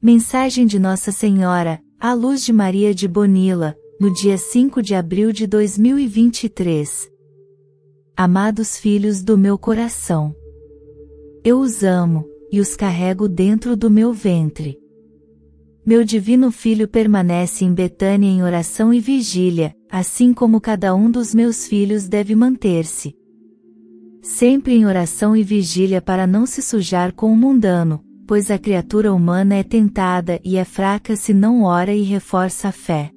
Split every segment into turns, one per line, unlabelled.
Mensagem de Nossa Senhora, à luz de Maria de Bonila, no dia 5 de abril de 2023. Amados filhos do meu coração, eu os amo e os carrego dentro do meu ventre. Meu divino filho permanece em Betânia em oração e vigília, assim como cada um dos meus filhos deve manter-se. Sempre em oração e vigília para não se sujar com o mundano, pois a criatura humana é tentada e é fraca se não ora e reforça a fé.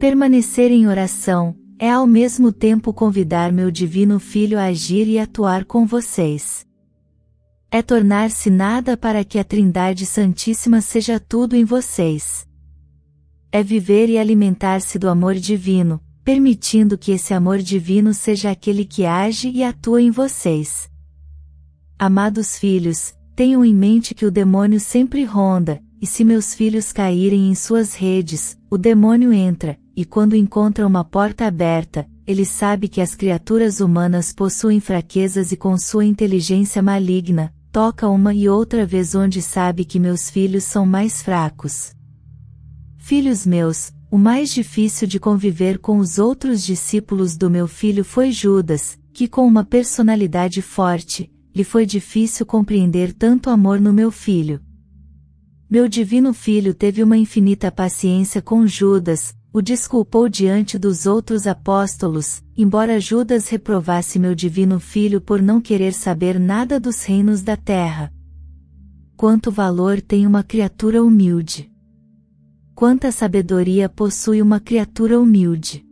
Permanecer em oração é ao mesmo tempo convidar meu divino filho a agir e atuar com vocês. É tornar-se nada para que a Trindade Santíssima seja tudo em vocês. É viver e alimentar-se do amor divino, permitindo que esse amor divino seja aquele que age e atua em vocês. Amados filhos, Tenham em mente que o demônio sempre ronda, e se meus filhos caírem em suas redes, o demônio entra, e quando encontra uma porta aberta, ele sabe que as criaturas humanas possuem fraquezas e com sua inteligência maligna, toca uma e outra vez onde sabe que meus filhos são mais fracos. Filhos meus, o mais difícil de conviver com os outros discípulos do meu filho foi Judas, que com uma personalidade forte, lhe foi difícil compreender tanto amor no meu filho. Meu divino filho teve uma infinita paciência com Judas, o desculpou diante dos outros apóstolos, embora Judas reprovasse meu divino filho por não querer saber nada dos reinos da terra. Quanto valor tem uma criatura humilde! Quanta sabedoria possui uma criatura humilde!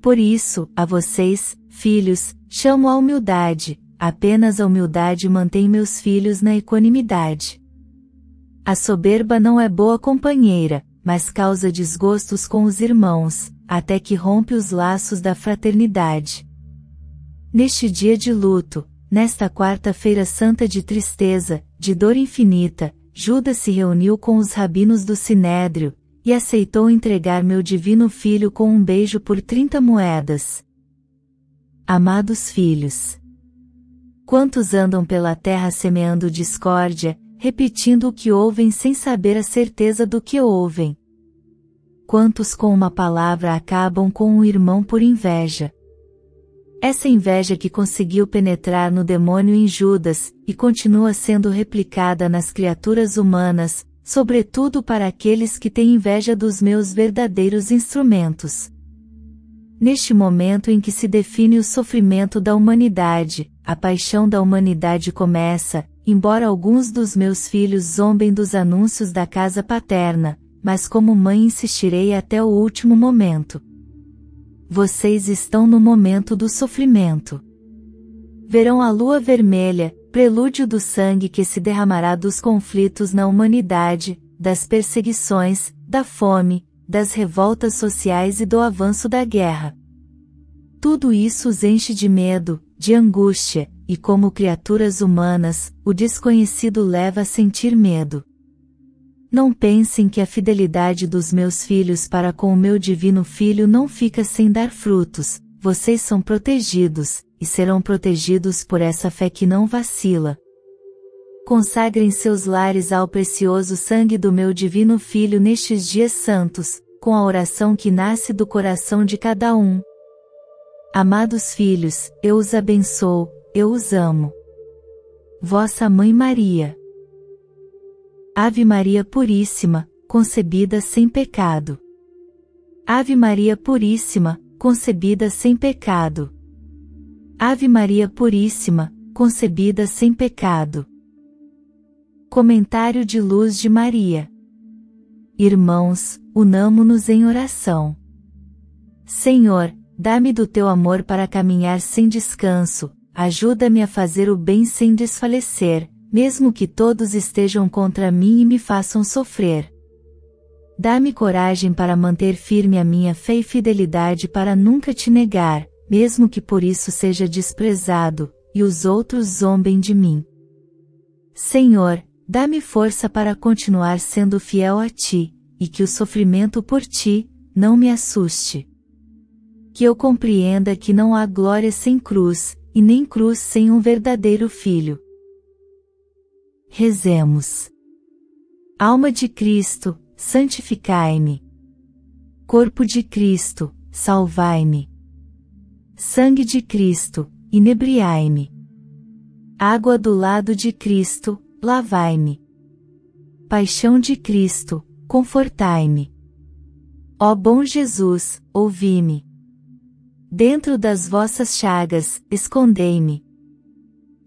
Por isso, a vocês, filhos, chamo a humildade, Apenas a humildade mantém meus filhos na equanimidade. A soberba não é boa companheira, mas causa desgostos com os irmãos, até que rompe os laços da fraternidade. Neste dia de luto, nesta quarta-feira santa de tristeza, de dor infinita, Judas se reuniu com os rabinos do Sinédrio, e aceitou entregar meu divino filho com um beijo por trinta moedas. Amados filhos, Quantos andam pela terra semeando discórdia, repetindo o que ouvem sem saber a certeza do que ouvem? Quantos com uma palavra acabam com um irmão por inveja? Essa inveja que conseguiu penetrar no demônio em Judas, e continua sendo replicada nas criaturas humanas, sobretudo para aqueles que têm inveja dos meus verdadeiros instrumentos neste momento em que se define o sofrimento da humanidade, a paixão da humanidade começa, embora alguns dos meus filhos zombem dos anúncios da casa paterna, mas como mãe insistirei até o último momento. Vocês estão no momento do sofrimento. Verão a lua vermelha, prelúdio do sangue que se derramará dos conflitos na humanidade, das perseguições, da fome, das revoltas sociais e do avanço da guerra. Tudo isso os enche de medo, de angústia, e como criaturas humanas, o desconhecido leva a sentir medo. Não pensem que a fidelidade dos meus filhos para com o meu divino filho não fica sem dar frutos, vocês são protegidos, e serão protegidos por essa fé que não vacila consagrem seus lares ao precioso sangue do meu Divino Filho nestes dias santos, com a oração que nasce do coração de cada um. Amados filhos, eu os abençoo, eu os amo. Vossa Mãe Maria. Ave Maria Puríssima, concebida sem pecado. Ave Maria Puríssima, concebida sem pecado. Ave Maria Puríssima, concebida sem pecado. Comentário de Luz de Maria Irmãos, unamo-nos em oração. Senhor, dá-me do teu amor para caminhar sem descanso, ajuda-me a fazer o bem sem desfalecer, mesmo que todos estejam contra mim e me façam sofrer. Dá-me coragem para manter firme a minha fé e fidelidade para nunca te negar, mesmo que por isso seja desprezado, e os outros zombem de mim. Senhor, Dá-me força para continuar sendo fiel a ti, e que o sofrimento por ti não me assuste. Que eu compreenda que não há glória sem cruz, e nem cruz sem um verdadeiro filho. Rezemos. Alma de Cristo, santificai-me. Corpo de Cristo, salvai-me. Sangue de Cristo, inebriai-me. Água do lado de Cristo, lavai-me. Paixão de Cristo, confortai-me. Ó bom Jesus, ouvi-me. Dentro das vossas chagas, escondei-me.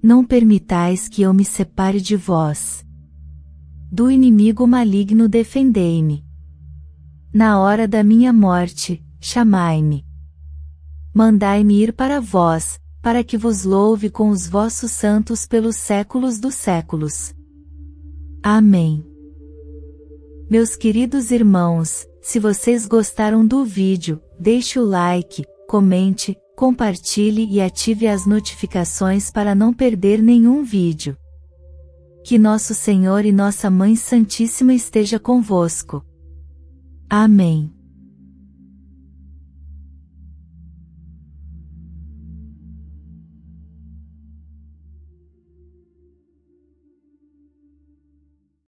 Não permitais que eu me separe de vós. Do inimigo maligno defendei-me. Na hora da minha morte, chamai-me. Mandai-me ir para vós, para que vos louve com os vossos santos pelos séculos dos séculos. Amém. Meus queridos irmãos, se vocês gostaram do vídeo, deixe o like, comente, compartilhe e ative as notificações para não perder nenhum vídeo. Que nosso Senhor e nossa Mãe Santíssima esteja convosco. Amém.